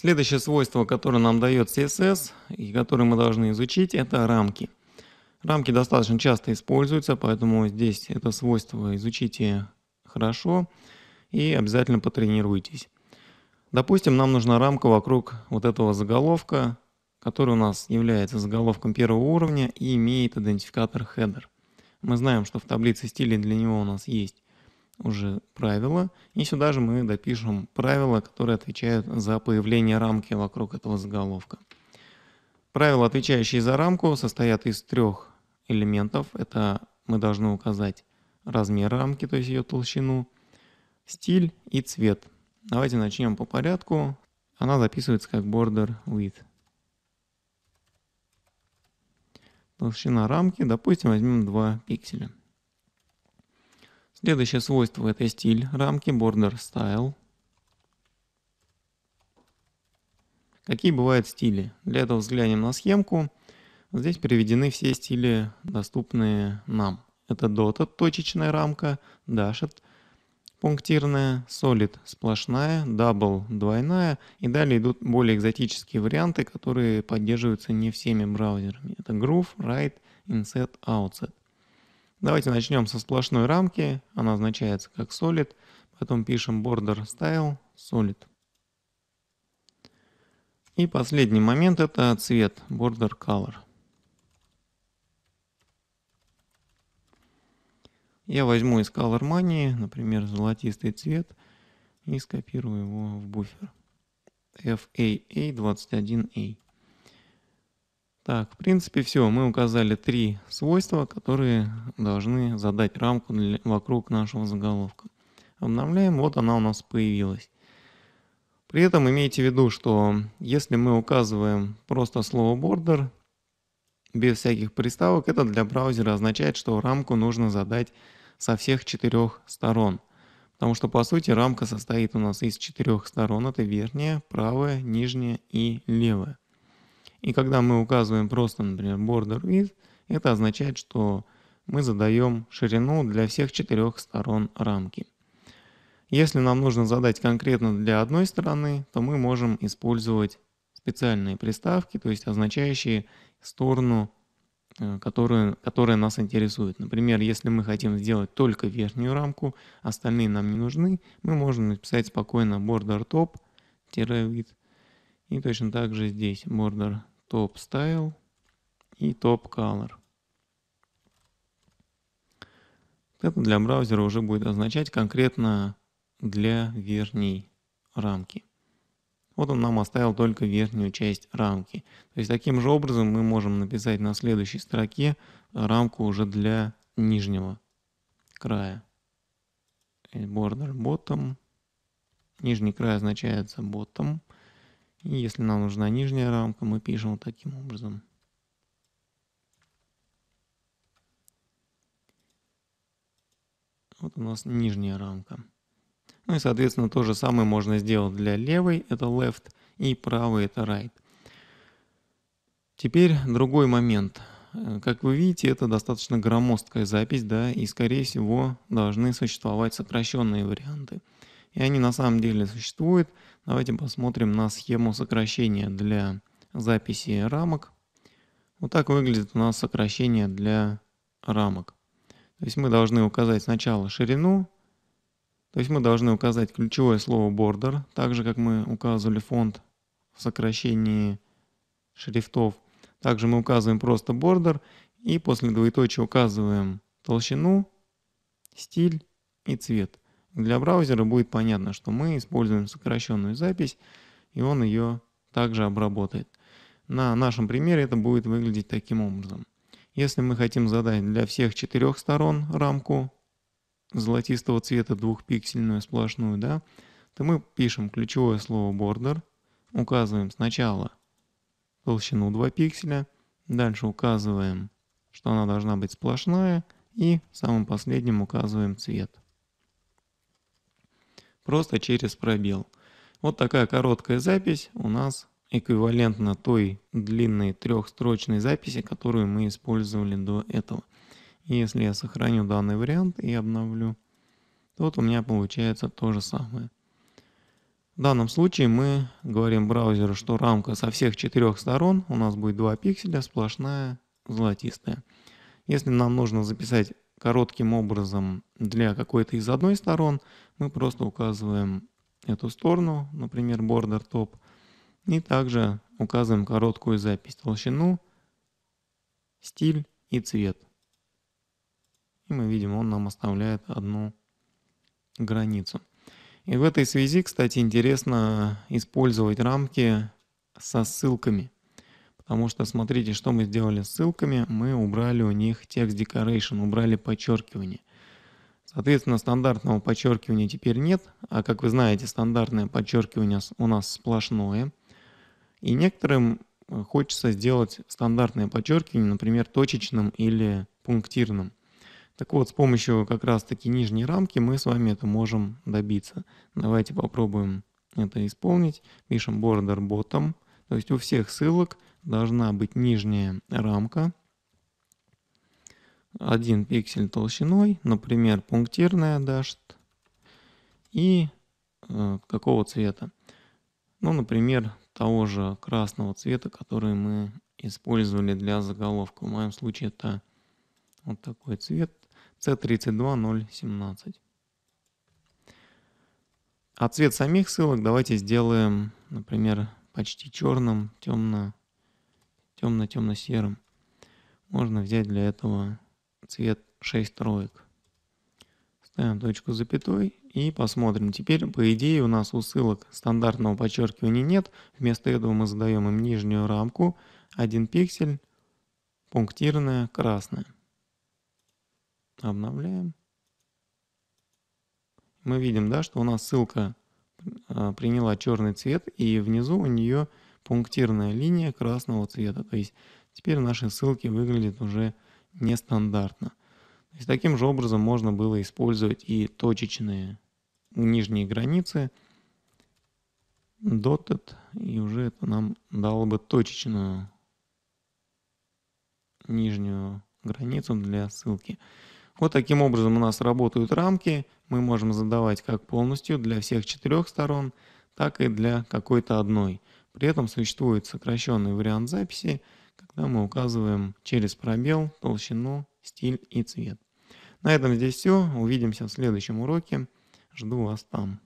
Следующее свойство, которое нам дает CSS и которое мы должны изучить, это рамки. Рамки достаточно часто используются, поэтому здесь это свойство изучите хорошо и обязательно потренируйтесь. Допустим, нам нужна рамка вокруг вот этого заголовка, который у нас является заголовком первого уровня и имеет идентификатор header. Мы знаем, что в таблице стилей для него у нас есть уже правила. И сюда же мы допишем правила, которые отвечают за появление рамки вокруг этого заголовка. Правила, отвечающие за рамку, состоят из трех элементов. Это мы должны указать размер рамки, то есть ее толщину, стиль и цвет. Давайте начнем по порядку. Она записывается как border width. Толщина рамки, допустим, возьмем 2 пикселя. Следующее свойство это стиль рамки Border Style. Какие бывают стили? Для этого взглянем на схемку. Здесь приведены все стили, доступные нам. Это dotted точечная рамка, Dashed, пунктирная, Solid, сплошная, Double, двойная. И далее идут более экзотические варианты, которые поддерживаются не всеми браузерами. Это Groove, Right, Inset, Outset. Давайте начнем со сплошной рамки, она означается как Solid, потом пишем Border Style Solid. И последний момент это цвет Border Color. Я возьму из Color Money, например, золотистый цвет и скопирую его в буфер FAA21A. Так, в принципе, все. Мы указали три свойства, которые должны задать рамку для, вокруг нашего заголовка. Обновляем, вот она у нас появилась. При этом имейте в виду, что если мы указываем просто слово border, без всяких приставок, это для браузера означает, что рамку нужно задать со всех четырех сторон. Потому что, по сути, рамка состоит у нас из четырех сторон. Это верхняя, правая, нижняя и левая. И когда мы указываем просто, например, border width, это означает, что мы задаем ширину для всех четырех сторон рамки. Если нам нужно задать конкретно для одной стороны, то мы можем использовать специальные приставки, то есть означающие сторону, э, которую, которая нас интересует. Например, если мы хотим сделать только верхнюю рамку, остальные нам не нужны, мы можем написать спокойно border top-width и точно так же здесь border top style и top color. Это для браузера уже будет означать конкретно для верхней рамки. Вот он нам оставил только верхнюю часть рамки. То есть таким же образом мы можем написать на следующей строке рамку уже для нижнего края. Э, border bottom. Нижний край означается bottom. И если нам нужна нижняя рамка, мы пишем вот таким образом. Вот у нас нижняя рамка. Ну и, соответственно, то же самое можно сделать для левой, это left, и правой, это right. Теперь другой момент. Э, как вы видите, это достаточно громоздкая запись, да, и, скорее всего, должны существовать сокращенные варианты. И они на самом деле существуют. Давайте посмотрим на схему сокращения для записи рамок. Вот так выглядит у нас сокращение для рамок. То есть мы должны указать сначала ширину, то есть мы должны указать ключевое слово border, так же как мы указывали фонд в сокращении шрифтов. Также мы указываем просто border и после двоеточия указываем толщину, стиль и цвет. Для браузера будет понятно, что мы используем сокращенную запись, и он ее также обработает. На нашем примере это будет выглядеть таким образом. Если мы хотим задать для всех четырех сторон рамку золотистого цвета двухпиксельную сплошную, да, то мы пишем ключевое слово border, указываем сначала толщину 2 пикселя, дальше указываем, что она должна быть сплошная, и самым последним указываем цвет просто через пробел. Вот такая короткая запись у нас эквивалентна той длинной трехстрочной записи, которую мы использовали до этого. Если я сохраню данный вариант и обновлю, то вот у меня получается то же самое. В данном случае мы говорим браузеру, что рамка со всех четырех сторон, у нас будет 2 пикселя, сплошная золотистая. Если нам нужно записать коротким образом для какой-то из одной сторон, мы просто указываем эту сторону, например, border top, и также указываем короткую запись, толщину, стиль и цвет. И мы видим, он нам оставляет одну границу. И в этой связи, кстати, интересно использовать рамки со ссылками. Потому что смотрите, что мы сделали с ссылками. Мы убрали у них текст decoration, убрали подчеркивание. Соответственно, стандартного подчеркивания теперь нет, а как вы знаете, стандартное подчеркивание у нас сплошное. И некоторым э, хочется сделать стандартное подчеркивание, например, точечным или пунктирным. Так вот, с помощью как раз-таки нижней рамки мы с вами это можем добиться. Давайте попробуем это исполнить. Пишем border bottom. То есть у всех ссылок – должна быть нижняя рамка, один пиксель толщиной, например, пунктирная дашт и э, какого цвета. Ну, например, того же красного цвета, который мы использовали для заголовка. В моем случае это вот такой цвет C32017. А цвет самих ссылок давайте сделаем, например, почти черным, темно темно-темно-серым. Можно взять для этого цвет 6 троек. Ставим точку запятой и посмотрим. Теперь, по идее, у нас у ссылок стандартного подчеркивания нет. Вместо этого мы задаем им нижнюю рамку, 1 пиксель, пунктирная красная. Обновляем. Мы видим, да, что у нас ссылка э, приняла черный цвет, и внизу у нее пунктирная линия красного цвета. То есть теперь наши ссылки выглядят уже нестандартно. То есть, таким же образом можно было использовать и точечные нижние границы dotted, и уже это нам дало бы точечную нижнюю границу для ссылки. Вот таким образом у нас работают рамки. Мы можем задавать как полностью для всех четырех сторон, так и для какой-то одной. При этом существует сокращенный вариант записи, когда мы указываем через пробел толщину, стиль и цвет. На этом здесь все. Увидимся в следующем уроке. Жду вас там.